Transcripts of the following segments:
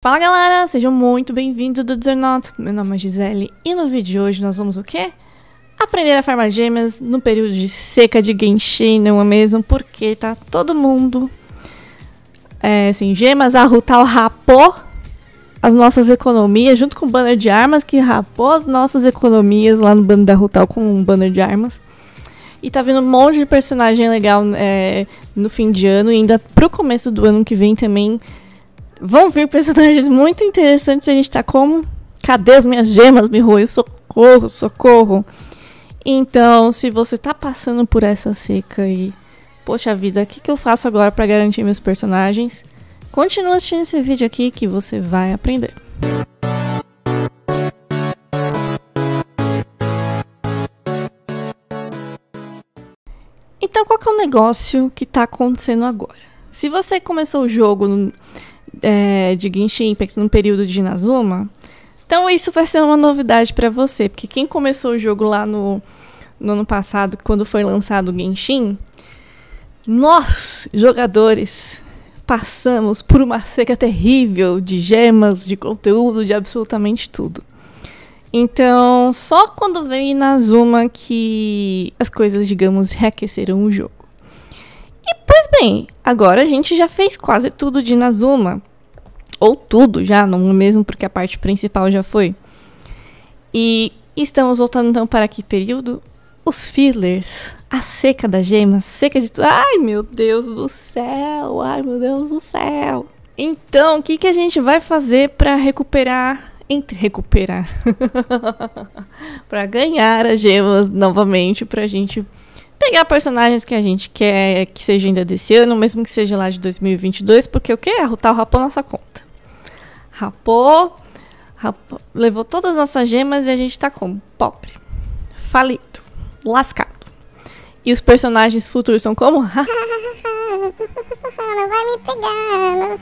Fala galera, sejam muito bem-vindos do Desernot. Meu nome é Gisele e no vídeo de hoje nós vamos o quê? Aprender a farmar gemas no período de seca de Genshin, não é mesmo? Porque tá todo mundo é, assim, gemas a Rutal rapou as nossas economias, junto com o banner de armas que rapou as nossas economias lá no banner da Rutal com um banner de armas. E tá vindo um monte de personagem legal é, no fim de ano e ainda pro começo do ano que vem também Vão vir personagens muito interessantes. A gente tá como? Cadê as minhas gemas, Mihoyo? Socorro, socorro. Então, se você tá passando por essa seca aí, poxa vida, o que, que eu faço agora para garantir meus personagens? Continua assistindo esse vídeo aqui que você vai aprender. Então, qual que é o negócio que tá acontecendo agora? Se você começou o jogo é, de Genshin Impact no período de Inazuma. Então isso vai ser uma novidade para você, porque quem começou o jogo lá no, no ano passado, quando foi lançado o Genshin, nós, jogadores, passamos por uma seca terrível de gemas, de conteúdo, de absolutamente tudo. Então, só quando veio Inazuma que as coisas, digamos, reaqueceram o jogo. E, pois bem, agora a gente já fez quase tudo de Inazuma. Ou tudo já, não mesmo porque a parte principal já foi. E estamos voltando então para que período? Os fillers. A seca das gemas, seca de tudo. Ai, meu Deus do céu! Ai, meu Deus do céu! Então, o que, que a gente vai fazer para recuperar entre recuperar para ganhar as gemas novamente para a gente pegar personagens que a gente quer que seja ainda desse ano, mesmo que seja lá de 2022, porque o que é? Tá, rapou nossa conta. Rapou, levou todas as nossas gemas e a gente tá como? Pobre, falido, lascado. E os personagens futuros são como? não vai me pegar, não.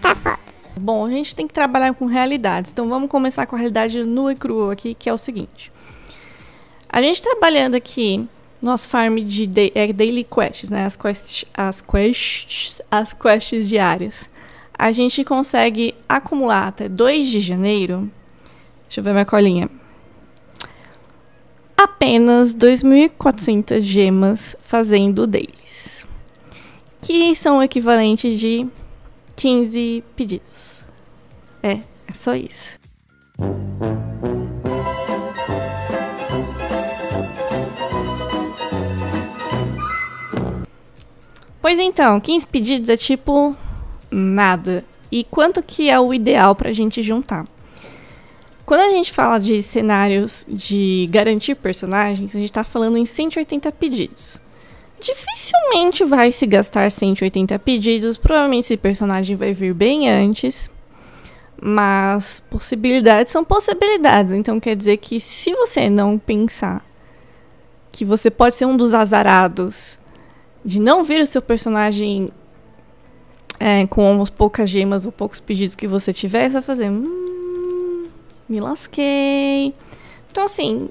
tá foda. Bom, a gente tem que trabalhar com realidades, então vamos começar com a realidade nua e crua aqui, que é o seguinte. A gente trabalhando aqui nosso farm de, é daily quests, né? As quests, as quests, as quests diárias. A gente consegue acumular até 2 de janeiro. Deixa eu ver minha colinha. Apenas 2.400 gemas fazendo deles. Que são o equivalente de 15 pedidos. É, é só isso. Pois então, 15 pedidos é tipo nada. E quanto que é o ideal para a gente juntar? Quando a gente fala de cenários de garantir personagens, a gente está falando em 180 pedidos. Dificilmente vai se gastar 180 pedidos, provavelmente esse personagem vai vir bem antes, mas possibilidades são possibilidades, então quer dizer que se você não pensar que você pode ser um dos azarados de não ver o seu personagem é, com poucas gemas ou poucos pedidos que você tiver, você vai fazer. Hum, me lasquei. Então, assim,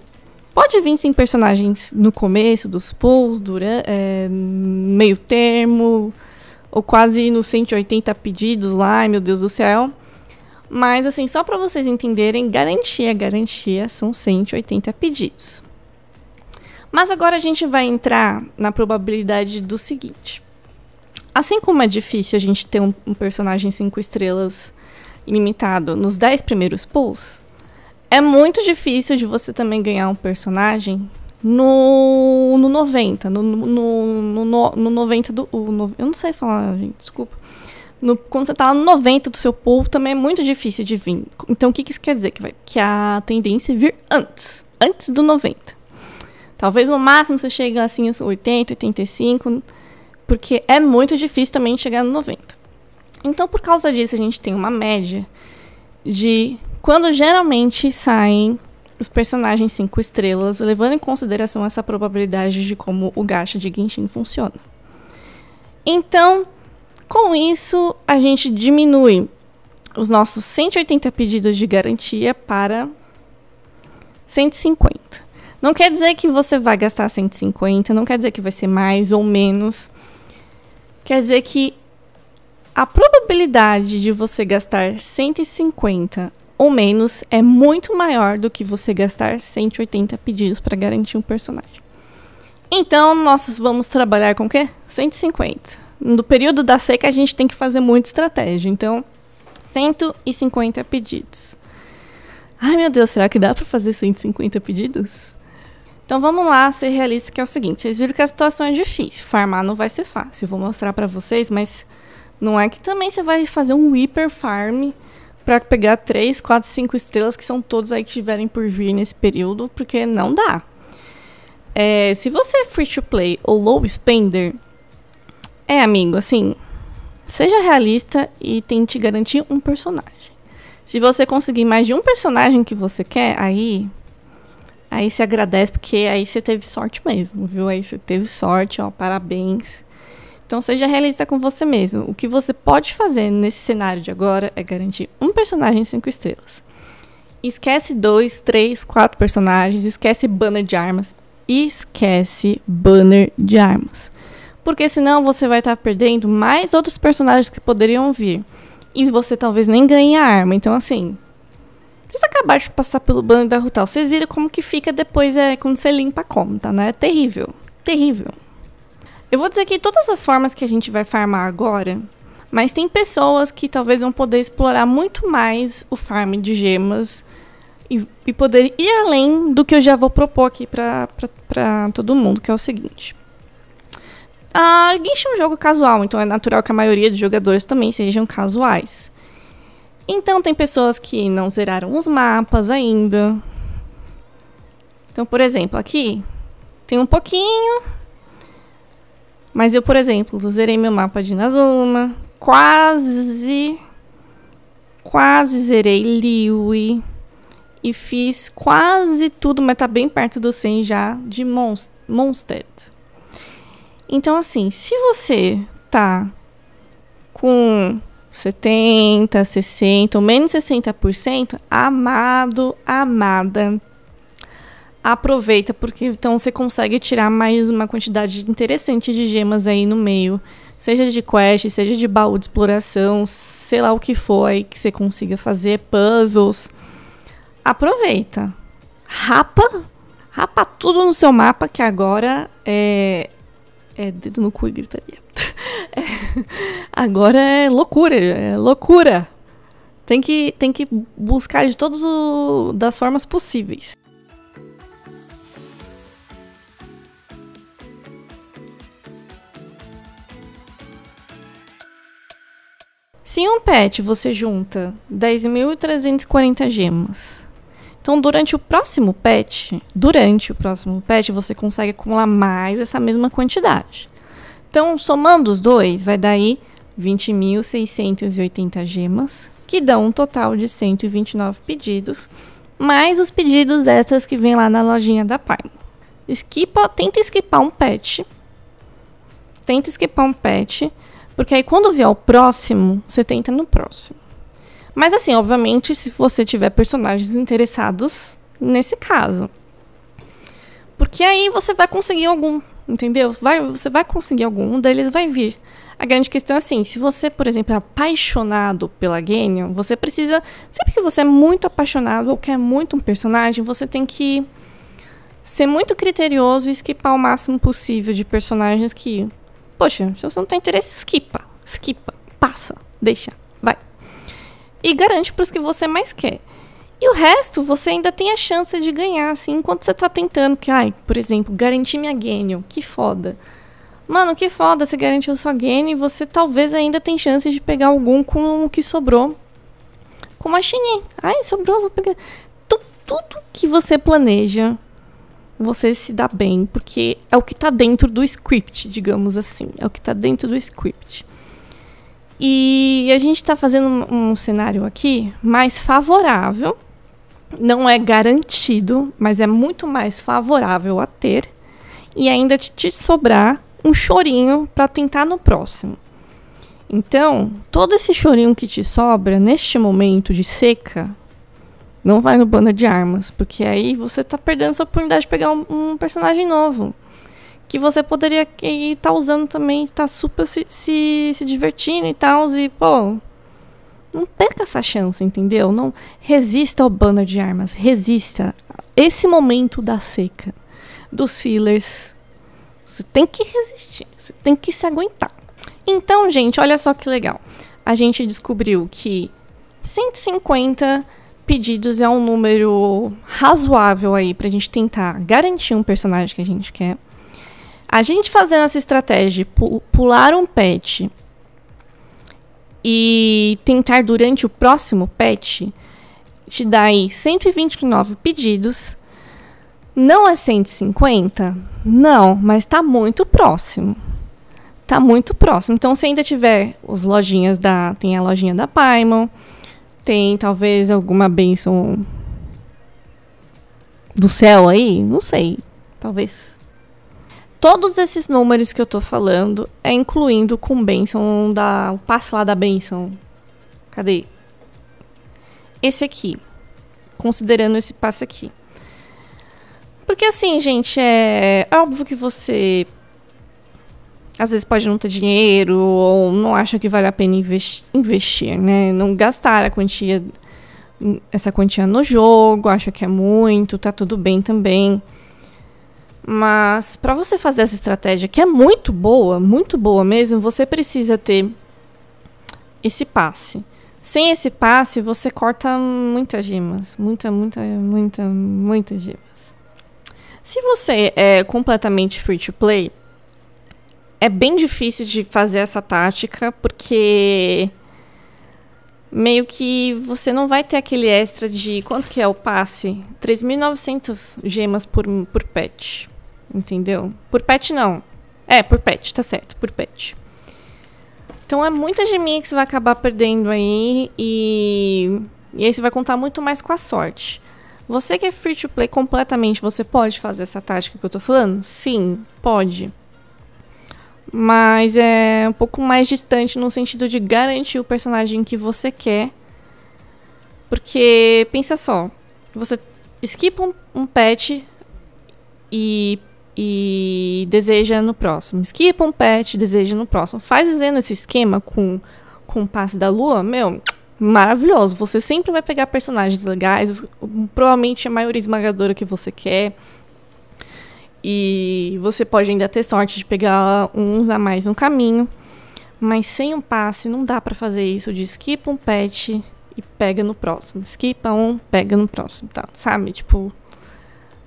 pode vir sim personagens no começo dos pulls, durante, é, meio termo, ou quase nos 180 pedidos lá, ai meu Deus do céu. Mas, assim, só para vocês entenderem, garantia, garantia são 180 pedidos. Mas agora a gente vai entrar na probabilidade do seguinte. Assim como é difícil a gente ter um, um personagem 5 estrelas limitado nos 10 primeiros pulls, é muito difícil de você também ganhar um personagem no, no 90, no, no, no, no 90 do. No, eu não sei falar, gente, desculpa. No, quando você tá no 90 do seu pool, também é muito difícil de vir. Então, o que, que isso quer dizer? Que, vai, que a tendência é vir antes. Antes do 90. Talvez no máximo você chegue assim aos 80, 85, porque é muito difícil também chegar no 90. Então, por causa disso, a gente tem uma média de quando geralmente saem os personagens 5 estrelas, levando em consideração essa probabilidade de como o gacha de Genshin funciona. Então, com isso, a gente diminui os nossos 180 pedidos de garantia para 150. Não quer dizer que você vai gastar 150, não quer dizer que vai ser mais ou menos. Quer dizer que a probabilidade de você gastar 150 ou menos é muito maior do que você gastar 180 pedidos para garantir um personagem. Então, nós vamos trabalhar com o quê? 150. No período da seca, a gente tem que fazer muita estratégia. Então, 150 pedidos. Ai, meu Deus, será que dá para fazer 150 pedidos? Então vamos lá ser realista, que é o seguinte: vocês viram que a situação é difícil. Farmar não vai ser fácil. Eu vou mostrar para vocês, mas não é que também você vai fazer um hiper farm para pegar 3, 4, 5 estrelas, que são todos aí que tiverem por vir nesse período, porque não dá. É, se você é free to play ou low spender, é amigo, assim, seja realista e tente garantir um personagem. Se você conseguir mais de um personagem que você quer, aí Aí você agradece, porque aí você teve sorte mesmo, viu? Aí você teve sorte, ó, parabéns. Então seja realista com você mesmo. O que você pode fazer nesse cenário de agora é garantir um personagem cinco estrelas. Esquece dois, três, quatro personagens, esquece banner de armas. Esquece banner de armas. Porque senão você vai estar tá perdendo mais outros personagens que poderiam vir. E você talvez nem ganhe a arma. Então, assim, vocês acabaram de passar pelo banho da Rutal. Vocês viram como que fica depois é, quando você limpa a conta, né? É terrível. Terrível. Eu vou dizer que todas as formas que a gente vai farmar agora, mas tem pessoas que talvez vão poder explorar muito mais o farm de gemas e, e poder ir além do que eu já vou propor aqui para todo mundo, que é o seguinte. Ah, a Genshin é um jogo casual, então é natural que a maioria dos jogadores também sejam casuais. Então tem pessoas que não zeraram os mapas ainda. Então, por exemplo, aqui tem um pouquinho. Mas eu, por exemplo, zerei meu mapa de Nazuma. Quase. Quase zerei Liwi. E fiz quase tudo, mas tá bem perto do 100 já de Monst Então, assim, se você tá com 70, 60, ou menos 60%, amado, amada, aproveita, porque então você consegue tirar mais uma quantidade interessante de gemas aí no meio. Seja de quest, seja de baú de exploração, sei lá o que for aí que você consiga fazer, puzzles. Aproveita. Rapa, rapa tudo no seu mapa, que agora é. É dedo no cu e gritaria. agora é loucura, é loucura. Tem que, tem que buscar de todas as formas possíveis. Se em um pet você junta 10.340 gemas, então durante o próximo pet, durante o próximo pet você consegue acumular mais essa mesma quantidade. Então, somando os dois, vai dar aí 20.680 gemas, que dão um total de 129 pedidos, mais os pedidos extras que vem lá na lojinha da Paimo. Esquipa, tenta esquipar um pet. Tenta esquipar um pet, porque aí quando vier o próximo, você tenta no próximo. Mas assim, obviamente, se você tiver personagens interessados nesse caso. Porque aí você vai conseguir algum entendeu? Vai, você vai conseguir algum, um deles vai vir. A grande questão é assim, se você, por exemplo, é apaixonado pela Genion, você precisa, sempre que você é muito apaixonado ou quer muito um personagem, você tem que ser muito criterioso e esquipar o máximo possível de personagens que, poxa, se você não tem interesse, esquipa, esquipa, passa, deixa, vai. E garante para os que você mais quer. E o resto você ainda tem a chance de ganhar, assim, enquanto você tá tentando. Porque, ai, por exemplo, garantir minha Genion, que foda. Mano, que foda, você garantiu sua gain e você talvez ainda tem chance de pegar algum com o que sobrou. com uma Shinji. Ai, sobrou, vou pegar. Tu, tudo que você planeja, você se dá bem, porque é o que tá dentro do script, digamos assim. É o que tá dentro do script. E a gente está fazendo um, um cenário aqui mais favorável não é garantido, mas é muito mais favorável a ter, e ainda te sobrar um chorinho para tentar no próximo. Então, todo esse chorinho que te sobra neste momento de seca, não vai no bando de armas, porque aí você está perdendo sua oportunidade de pegar um, um, personagem novo. Que você poderia estar tá usando também, estar tá super se, se, se divertindo e tal, e pô, não perca essa chance, entendeu? Não resista ao banner de armas, resista. Esse momento da seca, dos fillers, você tem que resistir, você tem que se aguentar. Então, gente, olha só que legal. A gente descobriu que 150 pedidos é um número razoável aí pra gente tentar garantir um personagem que a gente quer. A gente fazendo essa estratégia, pular um pet e tentar durante o próximo patch, te dá aí 129 pedidos. Não é 150? Não, mas está muito próximo. Está muito próximo. Então, se ainda tiver os lojinhas da. Tem a lojinha da Paimon, tem talvez alguma benção do céu aí, não sei. Talvez Todos esses números que eu tô falando é incluindo com benção da. O passo lá da benção. Cadê? Esse aqui. Considerando esse passo aqui. Porque assim, gente, é, é óbvio que você às vezes pode não ter dinheiro ou não acha que vale a pena investi investir, né? Não gastar a quantia essa quantia no jogo, acha que é muito, tá tudo bem também. Mas para você fazer essa estratégia, que é muito boa, muito boa mesmo, você precisa ter esse passe. Sem esse passe, você corta muitas gemas. Muita, muita, muita, muitas gemas. Se você é completamente free to play, é bem difícil de fazer essa tática, porque meio que você não vai ter aquele extra de quanto que é o passe? 3.900 gemas por, por pet entendeu? Por pet não. É, por pet, tá certo, por pet. Então é muita geminha que você vai acabar perdendo aí e, e aí você vai contar muito mais com a sorte. Você que é free to play completamente, você pode fazer essa tática que eu tô falando? Sim, pode. Mas é um pouco mais distante no sentido de garantir o personagem que você quer. Porque pensa só, você esquipa um, um patch e e deseja no próximo. Esquipa um pet, deseja no próximo. Faz esse esquema com, com o passe da lua, meu, maravilhoso. Você sempre vai pegar personagens legais, provavelmente a maioria esmagadora que você quer. E você pode ainda ter sorte de pegar uns a mais no caminho. Mas sem um passe não dá para fazer isso de esquipa um pet e pega no próximo. Esquipa um, pega no próximo, tá? Sabe? Tipo,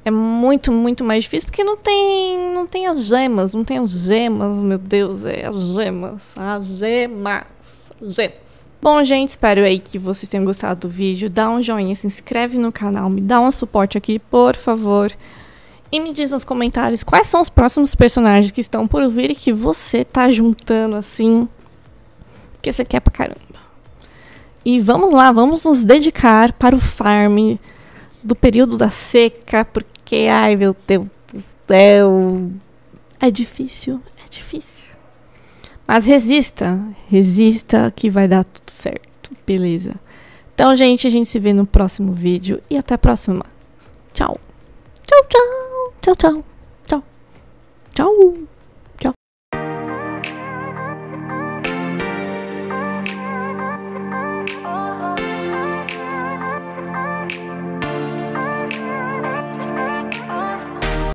é muito, muito mais difícil porque não tem, não tem as gemas, não tem as gemas, meu Deus, é as gemas, as gemas, gemas. Bom, gente, espero aí que vocês tenham gostado do vídeo. Dá um joinha, se inscreve no canal, me dá um suporte aqui, por favor. E me diz nos comentários quais são os próximos personagens que estão por vir e que você tá juntando assim, que você quer pra caramba. E vamos lá, vamos nos dedicar para o farm do período da seca, porque, ai meu Deus do céu. É difícil, é difícil. Mas resista, resista que vai dar tudo certo, beleza? Então, gente, a gente se vê no próximo vídeo e até a próxima. Tchau. Tchau, tchau. Tchau, tchau. Tchau. Tchau.